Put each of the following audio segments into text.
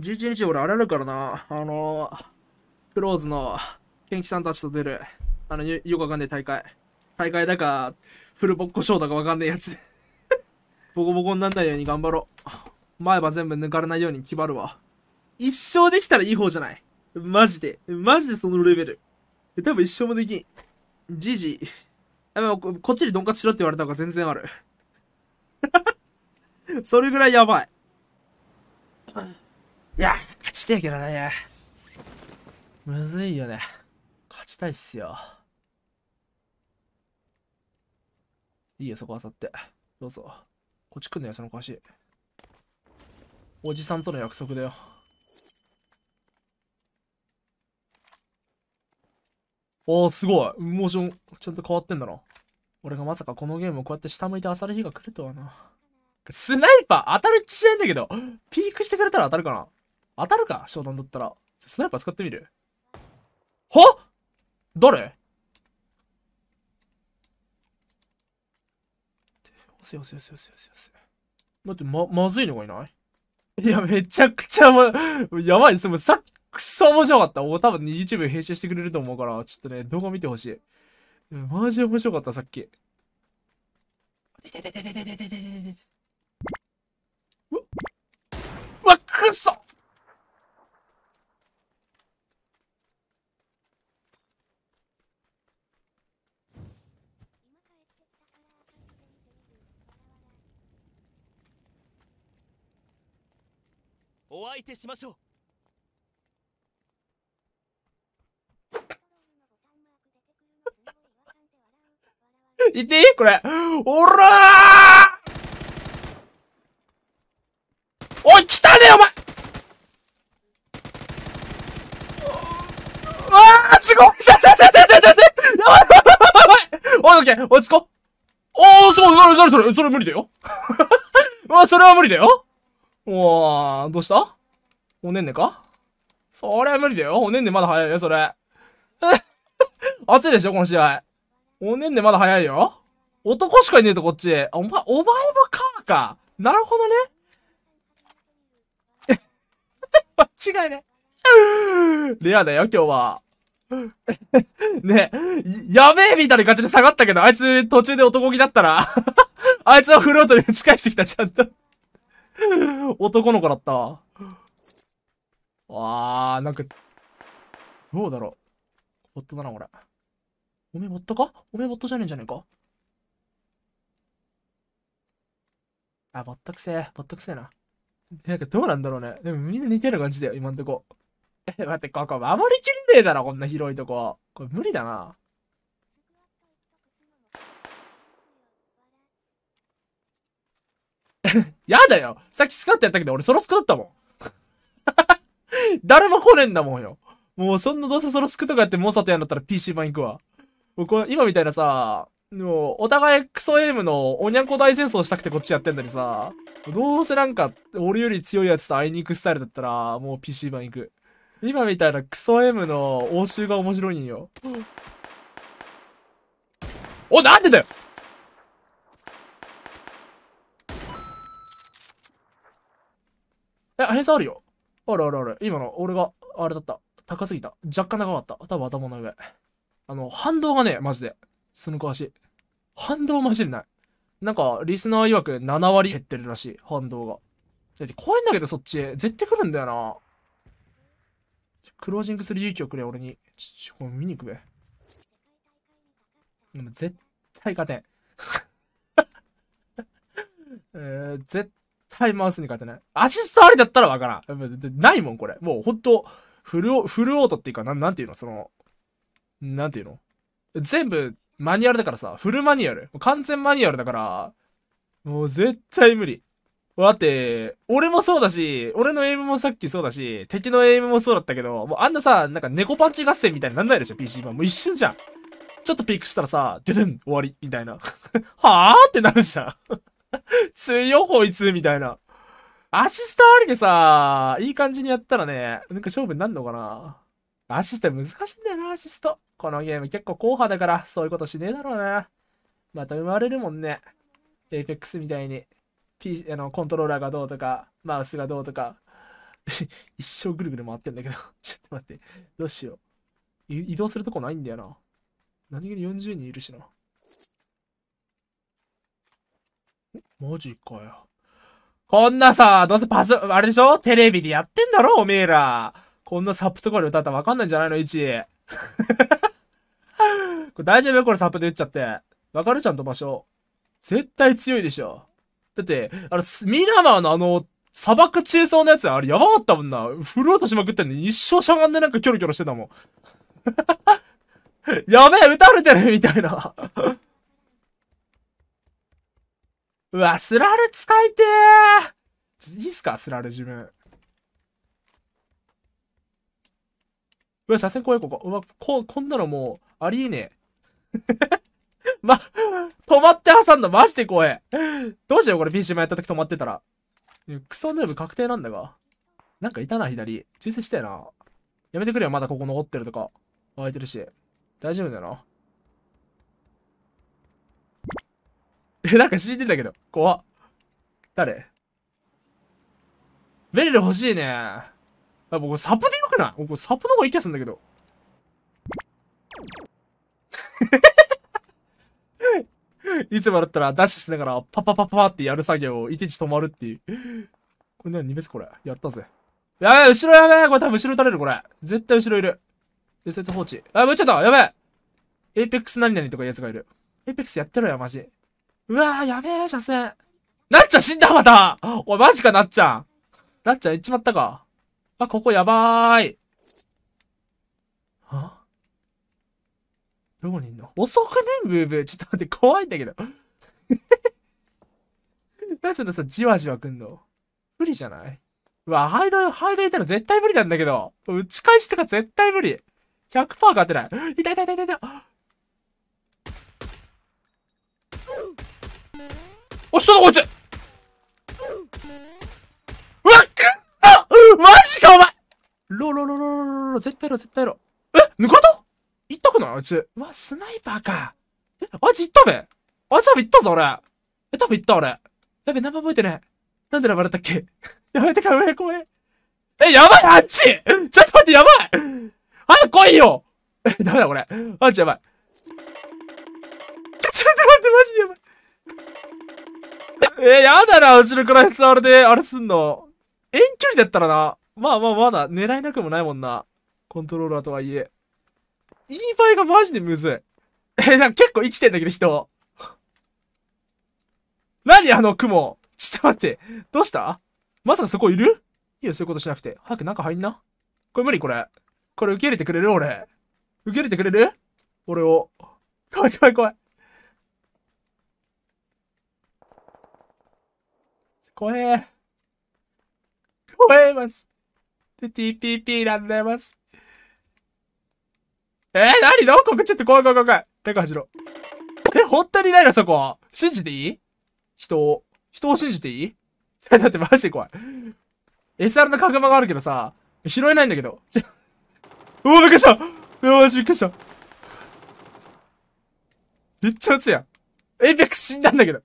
11日俺あれあるからな、あのー、クローズの、ケンキさんたちと出る、あの、よくわかんねえ大会。大会だか、フルボッコショーだかわかんねえやつ。ボコボコになんないように頑張ろう。前歯全部抜かれないように決まるわ。一生できたらいい方じゃない。マジで。マジでそのレベル。多分一生もできん。じじ。こっちにドンカチしろって言われた方が全然ある。それぐらいやばい。いや、勝ちたいけどね。むずいよね。勝ちたいっすよ。いいよ、そこあさって。どうぞ。こっち来んなよ、そのしい。おじさんとの約束だよ。おー、すごい。モーション、ちゃんと変わってんだな。俺がまさかこのゲームをこうやって下向いてさる日が来るとはな。スナイパー当たるっちゃいんだけどピークしてくれたら当たるかな当たるか商談だったら。スナイパー使ってみるは誰よせよせよせよせよせ押せ。待って、ま、まずいのがいないいや、めちゃくちゃ、ま、やばいです。もさっくそ面白かった。多分、YouTube 編集してくれると思うから、ちょっとね、動画見てほしい。マジ面白かった、さっき。うわ、うわ、くそお相手しましょう言っていいこれ。おらーおい、来たねお前あーすごいしゃしゃしゃしゃちゃゃやばいいおい、オッケー落ち着こうおー、すごい、なる、それ、それ無理だよまあ、それは無理だよおー、どうしたおねんねかそれは無理だよ。おねんねまだ早いよ、それ。暑いでしょ、この試合。おねんねまだ早いよ。男しかいねえぞ、こっち。お前、お前はカーか。なるほどね。間違いね。レアだよ、今日は。ね、やべえみたいな感じで下がったけど、あいつ途中で男気だったらあいつはフロートで打ち返してきた、ちゃんと 男の子だったわ。あー、なんか、どうだろう。ボットだな、これ。おめえボットかおめえボットじゃねえんじゃねえかあ、ボットくせえ、ぼったくせえな。なんかどうなんだろうね。でもみんな似てる感じだよ、今んとこ。え、待って、ここ守りきれねえだろ、こんな広いとこ。これ無理だな。やだよさっきスカッとやったけど俺ソロスクだったもん。誰も来ねえんだもんよ。もうそんなどうせソロスクとかやってモーサとやんだったら PC 版行くわ。僕、今みたいなさ、もう、お互いクソエイムのおにゃんこ大戦争したくてこっちやってんだりさ、どうせなんか、俺より強いやつと会いに行くスタイルだったら、もう PC 版行く。今みたいなクソ M の応酬が面白いんよ。お、なんでだよ偏差あるよ。あるあるある。今の、俺が、あれだった。高すぎた。若干高かった。多分頭の上。あの、反動がね、マジで。の詳しい。反動マジでない。なんか、リスナー曰く7割減ってるらしい。反動が。だって怖いんだけど、そっち。絶対来るんだよな。クロージングする勇気をくれ、俺に。ち、ょ、これ見に行くべ。でも、絶対勝てん。えー、絶対マウスにえてない。アシストありだったらわからん。ないもん、これ。もうほんと、フルオ、フルオートっていうか、なん、なんていうのその、なんていうの全部マニュアルだからさ、フルマニュアル。完全マニュアルだから、もう絶対無理。だって、俺もそうだし、俺のエイムもさっきそうだし、敵のエイムもそうだったけど、もうあんなさ、なんか猫パンチ合戦みたいになんないでしょ、PC 版。もう一瞬じゃん。ちょっとピックしたらさ、ドゥドゥン終わりみたいな。はぁーってなるじゃん 強こいつみたいな。アシストありでさ、いい感じにやったらね、なんか勝負になんのかなアシスト難しいんだよな、アシスト。このゲーム結構硬派だから、そういうことしねえだろうな。また生まれるもんね。エイペックスみたいに、P、あのコントローラーがどうとか、マウスがどうとか。一生ぐるぐる回ってんだけど ちょっと待って。どうしよう。移動するとこないんだよな。何気に40人いるしな。マジかよ。こんなさ、どうせパス、あれでしょテレビでやってんだろおめえら。こんなサップとかで歌ったらわかんないんじゃないの一 これ大丈夫これサップで打っちゃって。わかるちゃんと場所。絶対強いでしょ。だって、あのミラマーのあの、砂漠中層のやつ、あれやばかったもんな。フルーとしまくってんのに一生しゃがんでなんかキョロキョロしてたもん。やべえ、撃たれてるみたいなうわ、スラル使いてーいいっすかスラル自分。うわ、車線怖い、ここ。うわ、こ、こんなのもう、ありえねえ。ま、止まって挟んだ、マジで怖え。どうしよう、これ PC 前やった時止まってたら。クソヌーブ確定なんだが。なんかいたな、左。抽選したよな。やめてくれよ、まだここ残ってるとか。空いてるし。大丈夫だよな。え、なんか死んでんだけど。怖っ。誰ベレル欲しいね。あ、僕サプでよくない僕サプの方がいい気がするんだけど。いつもだったらダッシュしながらパパパパってやる作業をいちいち止まるっていう。これ何別これ。やったぜ。やべえ、後ろやべえこれ多分後ろ垂れるこれ。絶対後ろいる。右折放置。あ、もうちょっとやべえエイペックス何々とかいうやつがいる。エイペックスやってろよ、マジ。うわあやべえ、射精。なっちゃん死んだ、またおい、マジか、なっちゃん。なっちゃん行っちまったか。あ、ここやばーい。あどこにいんの遅くねブーブー。ちょっと待って、怖いんだけど。なそのさ、じわじわくんの。無理じゃないうわ、ハイドハイドいたら絶対無理なんだけど。打ち返しとか絶対無理。100%勝てない。痛い痛い痛い痛い。お、たのこいつうわっくあマジかお前ロロロロロロ絶対やろ絶対やろえ抜かれた行ったくないあいつ。うわ、スナイパーか。え、あいつ行ったべあいつ多分行ったぞ俺。え、多分行った俺。やべ、名前覚えてねなんで名前だったっけ やめてか、やめ怖え。え、やばいあっち ちょっと待って、やばい 早く来いよえ、ダメだこれ。あっちやばい。ちょっと待って、マジでやばい。えー、やだな、後ろから SR で、あれすんの。遠距離だったらな。まあまあまだ狙えなくもないもんな。コントローラーとはいえ。言い場合がマジでむずい。え、なんか結構生きてんだけど人。何あの雲。ちょっと待って。どうしたまさかそこいるいいよ、そういうことしなくて。早く中入んな。これ無理これ。これ受け入れてくれる俺。受け入れてくれる俺を。怖い怖い怖い。怖え。怖えます。で、TPP なんでます。えー、なにどこちょっと怖い怖い怖い怖い。ペコ走ろう。え、本当にないのそこ。信じていい人を。人を信じていい だってマジで怖い。SR の角間があるけどさ、拾えないんだけど。ちょ、うわ、びっくりしたうわ、びっくりした。めっちゃ撃つやん。エイペックス死んだんだけど。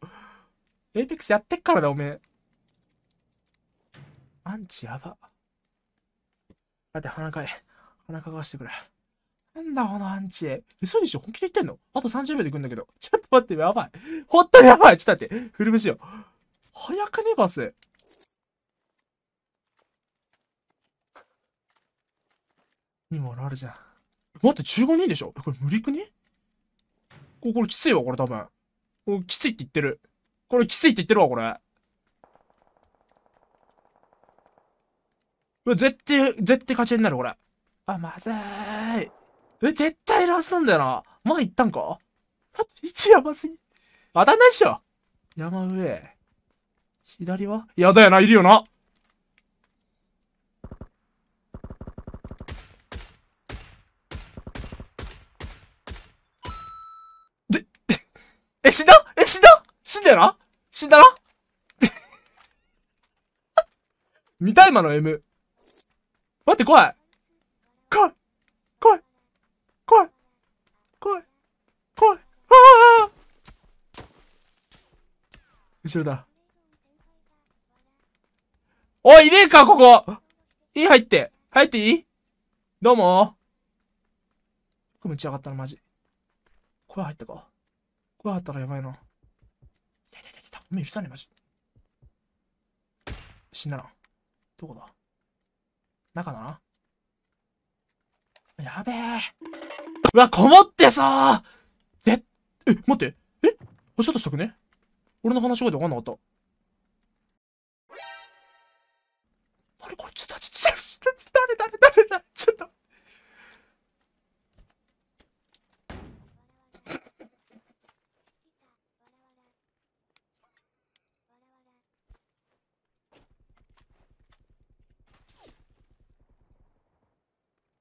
エイペックスやってっからだ、おめえ。アンチやば。待って、鼻かい。鼻かわしてくれ。なんだこのアンチ。嘘でしょ本気で言ってんのあと30秒で来んだけど。ちょっと待って、やばい。ほんとやばい。ちょっと待って。フルムしよ早くね、バス。にもあるじゃん。待って、15人でしょこれ無理くねこれ、これきついわ、これ多分。これきついって言ってる。これきついって言ってるわ、これ。うわ、絶対、絶対勝ちになる、これ。あ、まずい。え、絶対ラスなんだよな。まあ、いったんか一やばすぎ。当たんないっしょ。山上。左はやだよな、いるよな。で、え、死んだえ、死んだ死んだよな死んだな 見たいまの M。待って怖い怖い怖い怖い怖い怖いああ後ろだ。おい、いねえか、ここいい入って。入っていいどうもこ持ち上がったな、マジ。声入ったか。声入ったらやばいな。いやいやいやいや、おめえ許さねえ、マジ。死んだな。どこだ中だな。やべえ。うわ、こもってさぜっ、え、待って。えおしゃっとしとくね俺の話し声でわかんなかった。あれこれちょっと、ちょっと、誰誰誰誰ちょっと。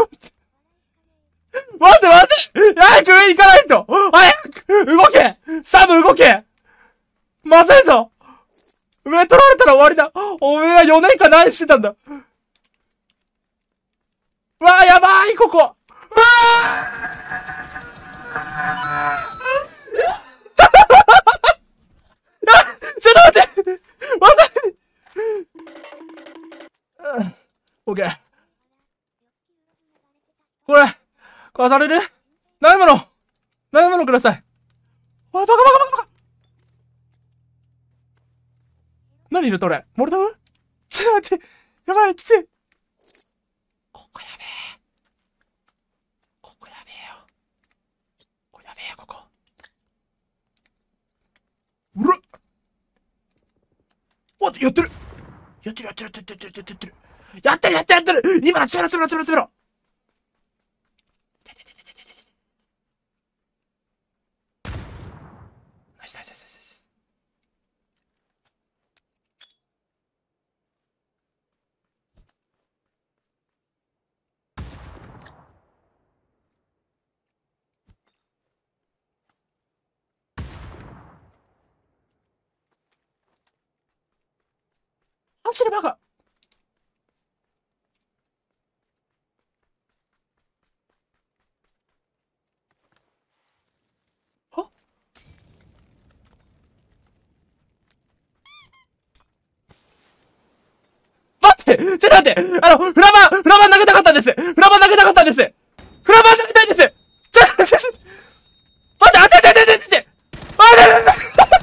待って待って早く上に行かないと早く動けサム動けまずいぞ上取られたら終わりだおめは4年間何してたんだわあやばいここわあ ちょっと待ってかされる何者の何者のくださいわ、バカバカバカバカ何いると俺モルダムちょっと待ってやばいきついここやべえここやべえよここやべえここうらおやってるやってるやってるやってるやってるやってるやってるやってるやってる今の詰めろ詰めろ詰めろめろ走れバカ待って、ちょっと待って、あの、フラバン、フラバン投げたかったんですフラバン投げたかったんですフラバン投げたいんですちょ、ちょ、ちょ、待って、あちょちょちょちょちょあ、ちょ、ちょ、ちょ、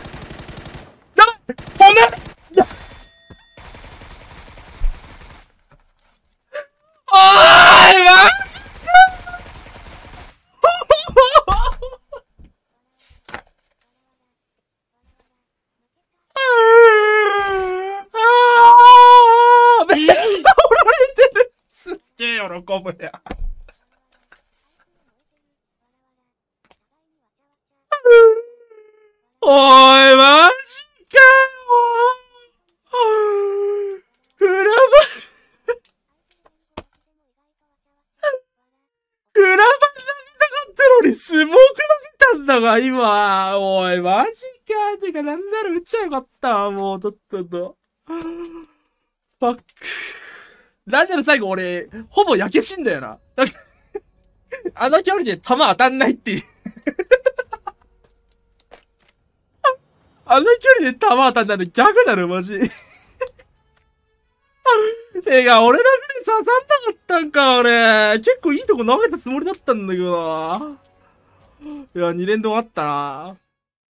喜ぶや。おい、マジかよフラブ。フラバ投げたかったのにスモーク投げたんだが、今。おい、マジかてか、なんなら打っちゃよかったもう、とっとと。バック。なんなら最後俺、ほぼ焼け死んだよな。あの距離で弾当たんないっていうあの距離で弾当たんないの逆だろ、マジ。てか、俺けに刺さんなかったんか、俺。結構いいとこ投げたつもりだったんだけどな。いや、2連動あったな。